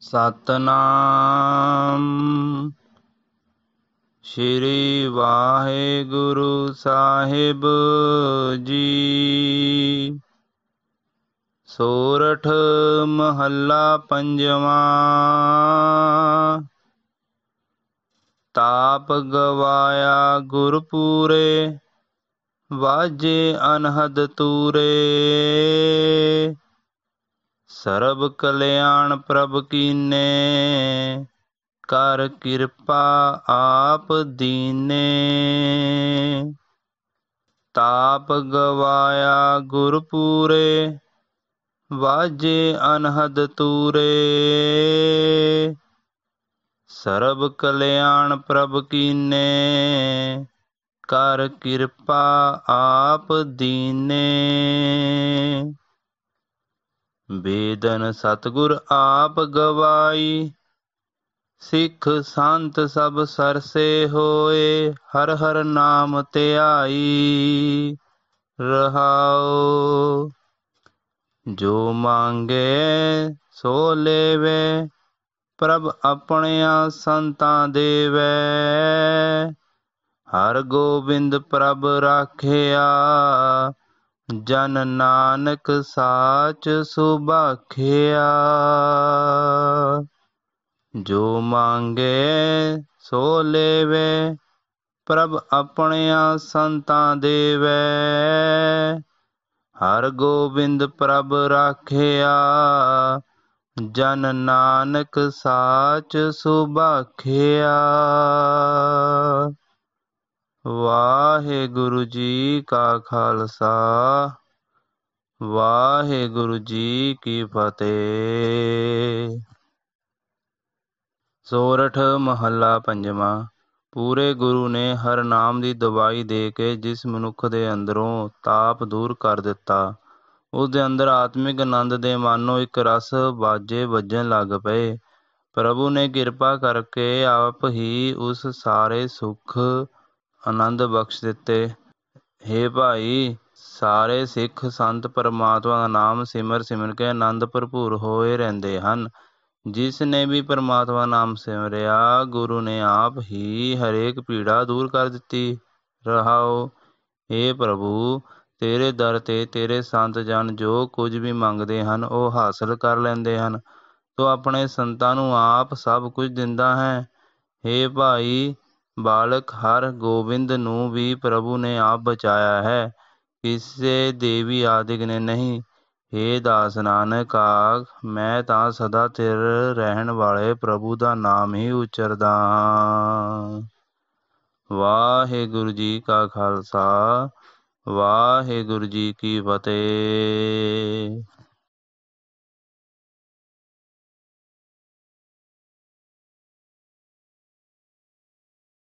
ਸਤਨਾਮ ਸ੍ਰੀ ਵਾਹਿਗੁਰੂ ਸਾਹਿਬ ਜੀ ਸੋਰਠ ਮਹੱਲਾ ਪੰਜਵਾਂ ਤਾਪ ਗਵਾਇਆ ਗੁਰਪੂਰੇ ਵਾਜੇ ਅਨਹਦ ਤੂਰੇ ਸਰਬ ਕਲਿਆਣ ਪ੍ਰਭ ਕੀਨੇ ਕਰ ਕਿਰਪਾ ਆਪ ਦੀਨੇ ਤਾਪ ਗਵਾਇਆ ਗੁਰ ਪੂਰੇ ਵਾਜੇ ਅਨਹਦ ਤੂਰੇ ਸਰਬ ਕਲਿਆਣ ਪ੍ਰਭ ਕੀਨੇ ਕਰ ਕਿਰਪਾ ਆਪ ਦੀਨੇ ਬੇਦਨ ਸਤਗੁਰ ਆਪ ਗਵਾਈ ਸਿੱਖ ਸੰਤ ਸਭ ਸਰਸੇ ਹੋਏ ਹਰ ਹਰ ਨਾਮ ਧਿਆਈ ਰਹਾਉ ਜੋ ਮੰਗੇ ਸੋ ਲੇਵੇ ਪ੍ਰਭ ਆਪਣੇ ਸੰਤਾਂ ਦੇਵੇ ਹਰ ਗੋਬਿੰਦ ਪ੍ਰਭ ਰਾਖਿਆ ਜਨ ਨਾਨਕ ਸਾਚ ਸੁਭਾਖਿਆ ਜੋ ਮੰਗੇ ਸੋ ਲੇਵੇ ਪ੍ਰਭ ਆਪਣੇ ਸੰਤਾਂ ਦੇਵੇ ਹਰ ਗੋਬਿੰਦ ਪ੍ਰਭ ਰਾਖਿਆ ਜਨ ਨਾਨਕ ਸਾਚ ਸੁਭਾਖਿਆ ਵਾਹਿਗੁਰੂ ਜੀ ਕਾ ਖਾਲਸਾ ਵਾਹਿਗੁਰੂ ਜੀ ਕੀ ਫਤਿਹ ਸੋਰਠ ਮਹੱਲਾ ਪੰਜਵਾਂ ਪੂਰੇ ਗੁਰੂ ਨੇ ਹਰ ਨਾਮ ਦੀ ਦਵਾਈ ਦੇ ਕੇ ਜਿਸ ਮਨੁੱਖ ਦੇ ਅੰਦਰੋਂ ਤਾਪ ਦੂਰ ਕਰ ਦਿੱਤਾ ਉਸ ਦੇ ਅੰਦਰ ਆਤਮਿਕ ਆਨੰਦ ਦੇ ਮਾਨੋ ਇੱਕ ਰਸ ਬਾਜੇ ਵੱਜਣ ਲੱਗ ਪਏ ਪ੍ਰਭੂ ਨੇ ਕਿਰਪਾ ਕਰਕੇ ਆਪ ਹੀ ਉਸ ਸਾਰੇ ਸੁੱਖ ਆਨੰਦ ਬਖਸ਼ ਦਿੱਤੇ हे ਭਾਈ ਸਾਰੇ ਸਿੱਖ ਸੰਤ ਪਰਮਾਤਮਾ ਦਾ ਨਾਮ ਸਿਮਰ ਸਿਮਰ ਕੇ ਆਨੰਦ ਭਰਪੂਰ ਹੋਏ ਰਹਿੰਦੇ ਹਨ ਜਿਸ ਨੇ ਵੀ ਪਰਮਾਤਮਾ ਨਾਮ ਸਿਮਰਿਆ ਗੁਰੂ ਨੇ ਆਪ ਹੀ ਹਰੇਕ ਪੀੜਾ ਦੂਰ ਕਰ ਦਿੱਤੀ ਰਹਾਓ हे ਪ੍ਰਭੂ ਤੇਰੇ ਦਰ ਤੇ ਤੇਰੇ ਸੰਤ ਜਨ ਜੋ ਕੁਝ ਵੀ ਮੰਗਦੇ ਹਨ ਉਹ ਹਾਸਲ ਕਰ ਲੈਂਦੇ ਹਨ ਤੋ ਆਪਣੇ ਸੰਤਾਂ ਨੂੰ ਆਪ ਸਭ ਕੁਝ ਦਿੰਦਾ ਹੈ हे ਭਾਈ ਬਾਲਕ ਹਰ ਗੋਬਿੰਦ ਨੂੰ ਵੀ ਪ੍ਰਭੂ ਨੇ ਆਪ ਬਚਾਇਆ ਹੈ ਕਿਸੇ ਦੇਵੀ ਆਦਿਕ ਨੇ ਨਹੀਂ ਏ ਦਾਸ ਨਾਨਕ ਆਖ ਮੈਂ ਤਾਂ ਸਦਾ ਤੇਰ ਰਹਿਣ ਵਾਲੇ ਪ੍ਰਭੂ ਦਾ ਨਾਮ ਹੀ ਉਚਰਦਾ ਵਾਹਿਗੁਰੂ ਜੀ ਕਾ ਖਾਲਸਾ ਵਾਹਿਗੁਰੂ ਜੀ ਕੀ ਫਤਿਹ